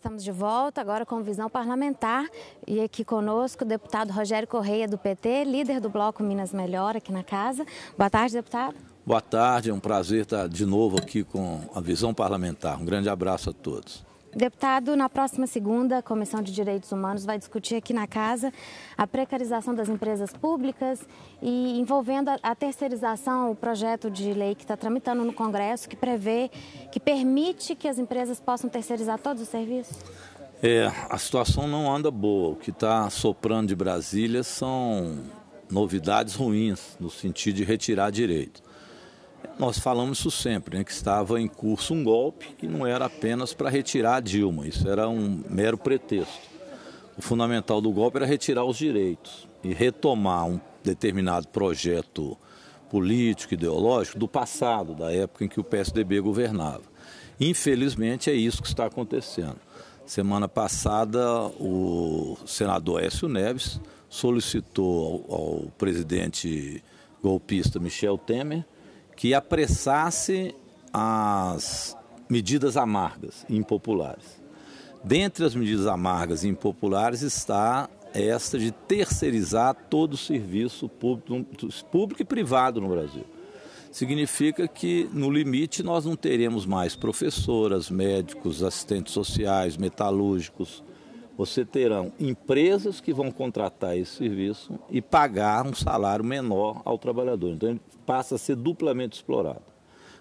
Estamos de volta agora com visão parlamentar e aqui conosco o deputado Rogério Correia do PT, líder do bloco Minas Melhor aqui na casa. Boa tarde, deputado. Boa tarde, é um prazer estar de novo aqui com a visão parlamentar. Um grande abraço a todos. Deputado, na próxima segunda, a Comissão de Direitos Humanos vai discutir aqui na Casa a precarização das empresas públicas e envolvendo a, terceirização, o projeto de lei que está tramitando no Congresso, que prevê, que permite que as empresas possam terceirizar todos os serviços? É, a situação não anda boa. O que está soprando de Brasília são novidades ruins, no sentido de retirar direito. Nós falamos isso sempre, né, que estava em curso um golpe que não era apenas para retirar a Dilma, isso era um mero pretexto. O fundamental do golpe era retirar os direitos e retomar um determinado projeto político, ideológico do passado, da época em que o PSDB governava. Infelizmente, é isso que está acontecendo. Semana passada, o senador Écio Neves solicitou ao, ao presidente golpista Michel Temer que apressasse as medidas amargas e impopulares. Dentre as medidas amargas e impopulares está esta de terceirizar todo o serviço público, público e privado no Brasil. Significa que, no limite, nós não teremos mais professoras, médicos, assistentes sociais, metalúrgicos, você terão empresas que vão contratar esse serviço e pagar um salário menor ao trabalhador. Então ele passa a ser duplamente explorado.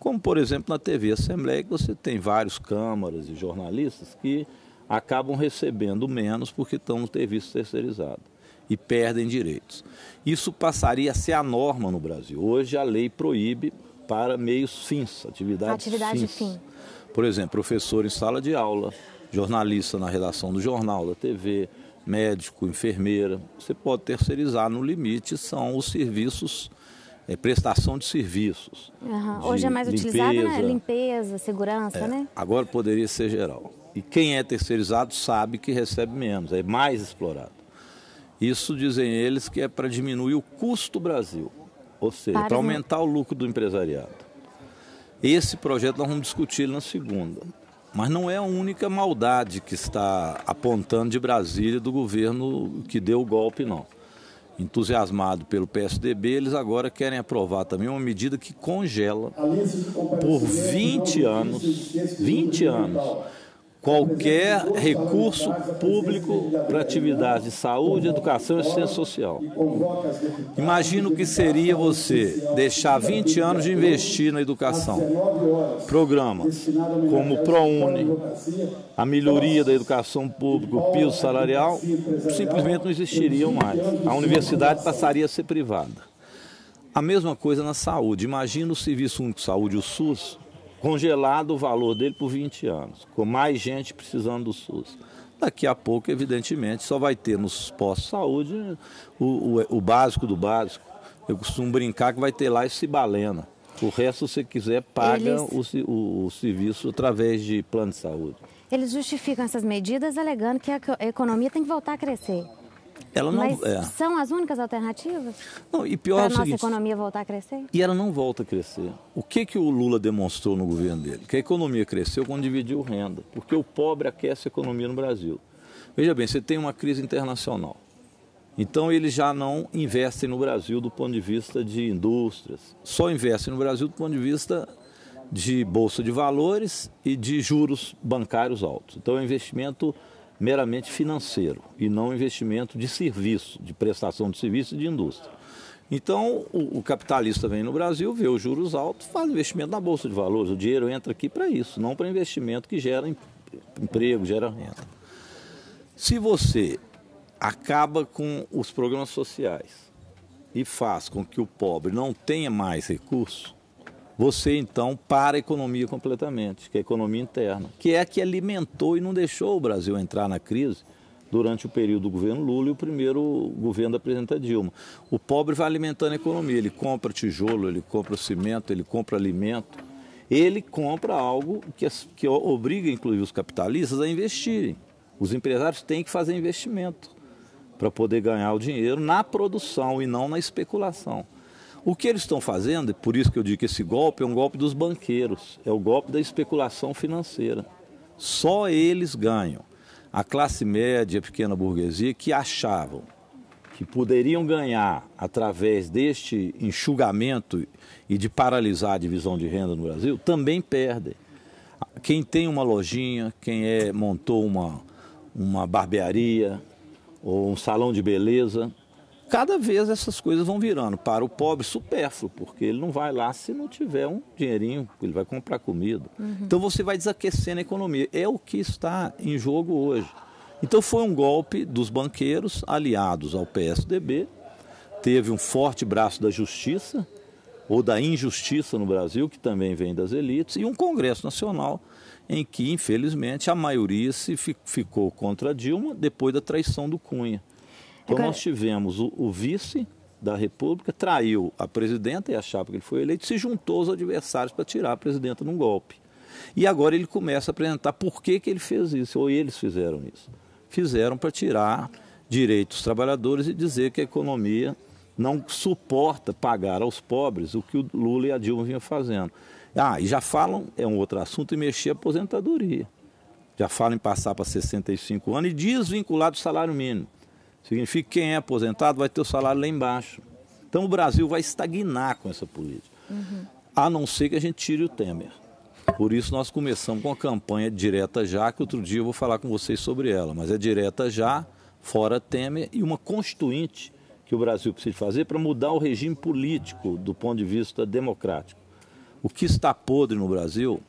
Como, por exemplo, na TV Assembleia, que você tem vários câmaras e jornalistas que acabam recebendo menos porque estão no serviço terceirizado e perdem direitos. Isso passaria a ser a norma no Brasil. Hoje a lei proíbe para meios fins, atividades Atividade fins. Fim. Por exemplo, professor em sala de aula, jornalista na redação do jornal, da TV, médico, enfermeira. Você pode terceirizar, no limite, são os serviços, é, prestação de serviços. Uhum. De Hoje é mais limpeza, utilizado, né? Limpeza, segurança, é, né? Agora poderia ser geral. E quem é terceirizado sabe que recebe menos, é mais explorado. Isso dizem eles que é para diminuir o custo do Brasil, ou seja, para, para aumentar o lucro do empresariado. Esse projeto nós vamos discutir na segunda. Mas não é a única maldade que está apontando de Brasília do governo que deu o golpe, não. Entusiasmado pelo PSDB, eles agora querem aprovar também uma medida que congela por 20 anos, 20 anos, qualquer recurso público para atividades de saúde, educação e assistência social. Imagina o que seria você deixar 20 anos de investir na educação. Programas como o ProUni, a melhoria da educação pública, o piso salarial, simplesmente não existiriam mais. A universidade passaria a ser privada. A mesma coisa na saúde. Imagina o Serviço Único de Saúde, o SUS, congelado o valor dele por 20 anos, com mais gente precisando do SUS. Daqui a pouco, evidentemente, só vai ter nos postos de saúde né, o, o, o básico do básico. Eu costumo brincar que vai ter lá esse balena. O resto, se quiser, paga Eles... o, o, o, serviço através de plano de saúde. Eles justificam essas medidas alegando que a economia tem que voltar a crescer. Ela não, Mas é. são as únicas alternativas? Não, e pior é nossa economia voltar a crescer? E ela não volta a crescer. O que, que o Lula demonstrou no governo dele? Que a economia cresceu quando dividiu renda, porque o pobre aquece a economia no Brasil. Veja bem, você tem uma crise internacional. Então eles já não investem no Brasil do ponto de vista de indústrias, só investem no Brasil do ponto de vista de bolsa de valores e de juros bancários altos. Então é um investimento meramente financeiro e não investimento de serviço, de prestação de serviço e de indústria. Então, o, o, capitalista vem no Brasil, vê os juros altos, faz investimento na Bolsa de Valores. O dinheiro entra aqui para isso, não para investimento que gera em, emprego, gera renda. Se você acaba com os programas sociais e faz com que o pobre não tenha mais recurso, você então para a economia completamente, que é a economia interna, que é a que alimentou e não deixou o Brasil entrar na crise durante o período do governo Lula e o primeiro governo da presidenta Dilma. O pobre vai alimentando a economia, ele compra tijolo, ele compra cimento, ele compra alimento, ele compra algo que, que obriga, inclusive, os capitalistas a investirem. Os empresários têm que fazer investimento para poder ganhar o dinheiro na produção e não na especulação. O que eles estão fazendo, por isso que eu digo que esse golpe é um golpe dos banqueiros, é o golpe da especulação financeira. Só eles ganham. A classe média, a pequena burguesia, que achavam que poderiam ganhar através deste enxugamento e de paralisar a divisão de renda no Brasil, também perdem. Quem tem uma lojinha, quem é, montou uma, uma barbearia ou um salão de beleza, cada vez essas coisas vão virando para o pobre supérfluo, porque ele não vai lá se não tiver um dinheirinho, ele vai comprar comida. Uhum. Então você vai desaquecendo a economia. É o que está em jogo hoje. Então foi um golpe dos banqueiros aliados ao PSDB, teve um forte braço da justiça ou da injustiça no Brasil, que também vem das elites, e um Congresso Nacional em que, infelizmente, a maioria se ficou contra Dilma depois da traição do Cunha. Então nós tivemos o, o vice da República traiu a presidenta e a chapa que ele foi eleito, se juntou aos adversários para tirar a presidenta num golpe. E agora ele começa a apresentar por que, que ele fez isso, ou eles fizeram isso. Fizeram para tirar direitos dos trabalhadores e dizer que a economia não suporta pagar aos pobres o que o Lula e a Dilma vinham fazendo. Ah, e já falam, é um outro assunto, e mexer a aposentadoria. Já falam em passar para 65 anos e desvincular do salário mínimo. Significa que quem é aposentado vai ter o salário lá embaixo. Então o Brasil vai estagnar com essa política. Uhum. A não ser que a gente tire o Temer. Por isso nós começamos com a campanha direta já, que outro dia eu vou falar com vocês sobre ela, mas é direta já, fora Temer e uma constituinte que o Brasil precisa fazer para mudar o regime político do ponto de vista democrático. O que está podre no Brasil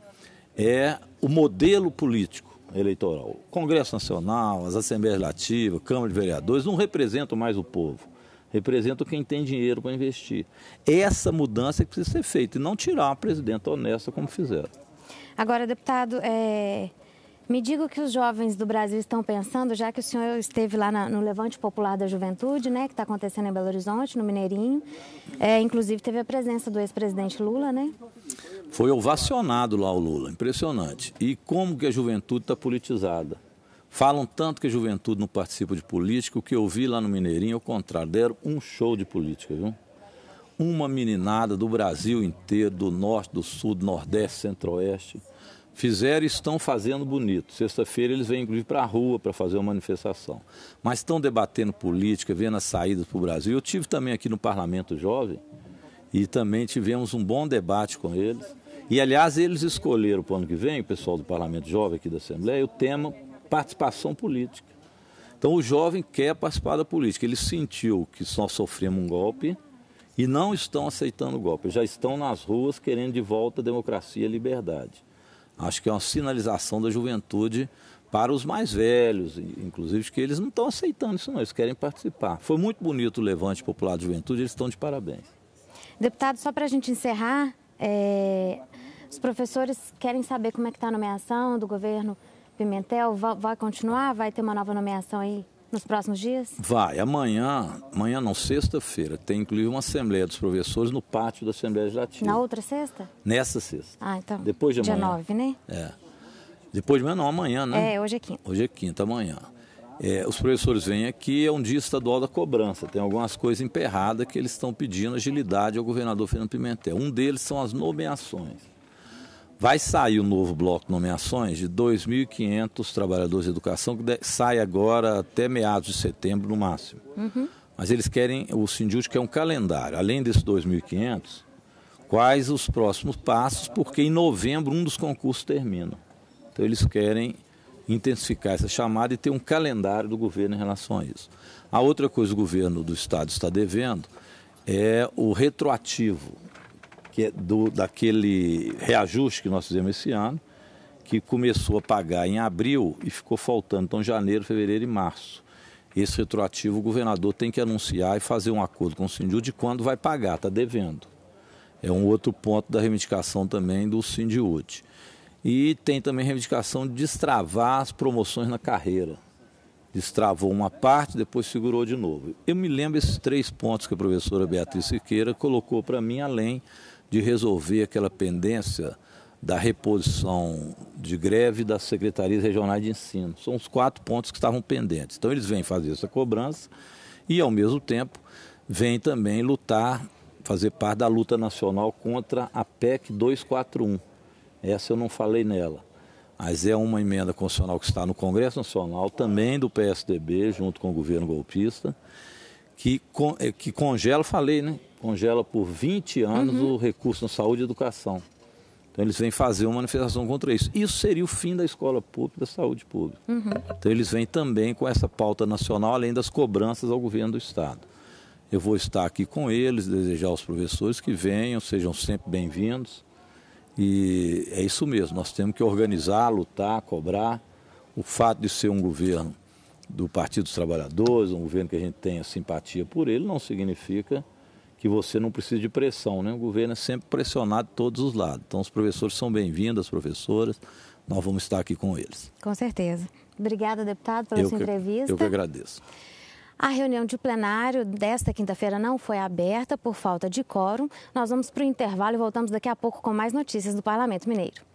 é o modelo político eleitoral. O Congresso Nacional, as Assembleias Legislativas, Câmara de Vereadores não representam mais o povo. Representam quem tem dinheiro para investir. Essa mudança é que precisa ser feita e não tirar uma presidenta honesta como fizeram. Agora, deputado, é... me diga o que os jovens do Brasil estão pensando, já que o senhor esteve lá no Levante Popular da Juventude, né, que está acontecendo em Belo Horizonte, no Mineirinho. É, inclusive, teve a presença do ex-presidente Lula, né? Foi ovacionado lá o Lula, impressionante. E como que a juventude está politizada. Falam tanto que a juventude não participa de política, o que eu vi lá no Mineirinho, ao é contrário, deram um show de política, viu? Uma meninada do Brasil inteiro, do norte, do sul, do nordeste, centro-oeste, fizeram e estão fazendo bonito. Sexta-feira eles vêm, inclusive, para a rua para fazer uma manifestação. Mas estão debatendo política, vendo as saídas para o Brasil. Eu tive também aqui no Parlamento Jovem e também tivemos um bom debate com eles. E, aliás, eles escolheram para o ano que vem, o pessoal do Parlamento Jovem aqui da Assembleia, o tema participação política. Então, o jovem quer participar da política. Ele sentiu que nós sofremos um golpe e não estão aceitando o golpe. Já estão nas ruas querendo de volta democracia e liberdade. Acho que é uma sinalização da juventude para os mais velhos, inclusive, que eles não estão aceitando isso, não, eles querem participar. Foi muito bonito o Levante Popular de Juventude, eles estão de parabéns. Deputado, só para a gente encerrar, é, os professores querem saber como é que está a nomeação do governo Pimentel. Vai, vai, continuar? Vai ter uma nova nomeação aí nos próximos dias? Vai. Amanhã, amanhã não, sexta-feira, tem inclusive uma assembleia dos professores no pátio da Assembleia Legislativa. Na outra sexta? Nessa sexta. Ah, então. Depois de amanhã. Dia 9, né? É. Depois de amanhã não, amanhã, né? É, hoje é quinta. Hoje é quinta, amanhã. É, os professores vêm aqui, é um dia estadual da cobrança, tem algumas coisas emperradas que eles estão pedindo agilidade ao governador Fernando Pimentel. Um deles são as nomeações. Vai sair o novo bloco de nomeações de 2.500 trabalhadores de educação, que sai agora até meados de setembro, no máximo. Uhum. Mas eles querem, o Sindúcio quer um calendário. Além desses 2.500, quais os próximos passos, porque em novembro um dos concursos termina. Então eles querem intensificar essa chamada e ter um calendário do governo em relação a isso. A outra coisa que o governo do Estado está devendo é o retroativo que é do, daquele reajuste que nós fizemos esse ano, que começou a pagar em abril e ficou faltando, então janeiro, fevereiro e março. Esse retroativo o governador tem que anunciar e fazer um acordo com o Sindiu de quando vai pagar, está devendo. É um outro ponto da reivindicação também do Sindiúde. E tem também a reivindicação de destravar as promoções na carreira. Destravou uma parte, depois segurou de novo. Eu me lembro esses três pontos que a professora Beatriz Siqueira colocou para mim, além de resolver aquela pendência da reposição de greve das secretarias regionais de ensino. São os quatro pontos que estavam pendentes. Então, eles vêm fazer essa cobrança e, ao mesmo tempo, vêm também lutar, fazer parte da luta nacional contra a PEC 241 essa eu não falei nela. Mas é uma emenda constitucional que está no Congresso Nacional, também do PSDB, junto com o governo golpista, que, eh, que congela, falei, né? Congela por 20 anos uhum. o recurso na saúde e educação. Então eles vêm fazer uma manifestação contra isso. Isso seria o fim da escola pública, da saúde pública. Uhum. Então eles vêm também com essa pauta nacional, além das cobranças ao governo do Estado. Eu vou estar aqui com eles, desejar aos professores que venham, sejam sempre bem-vindos. E é isso mesmo, nós temos que organizar, lutar, cobrar. O fato de ser um governo do Partido dos Trabalhadores, um governo que a gente tenha simpatia por ele, não significa que você não precise de pressão. Né? O governo é sempre pressionado de todos os lados. Então, os professores são bem-vindos, as professoras, nós vamos estar aqui com eles. Com certeza. Obrigada, deputado, pela eu sua que, entrevista. Eu que agradeço. A reunião de plenário desta quinta-feira não foi aberta por falta de quórum. Nós vamos para o intervalo e voltamos daqui a pouco com mais notícias do Parlamento Mineiro.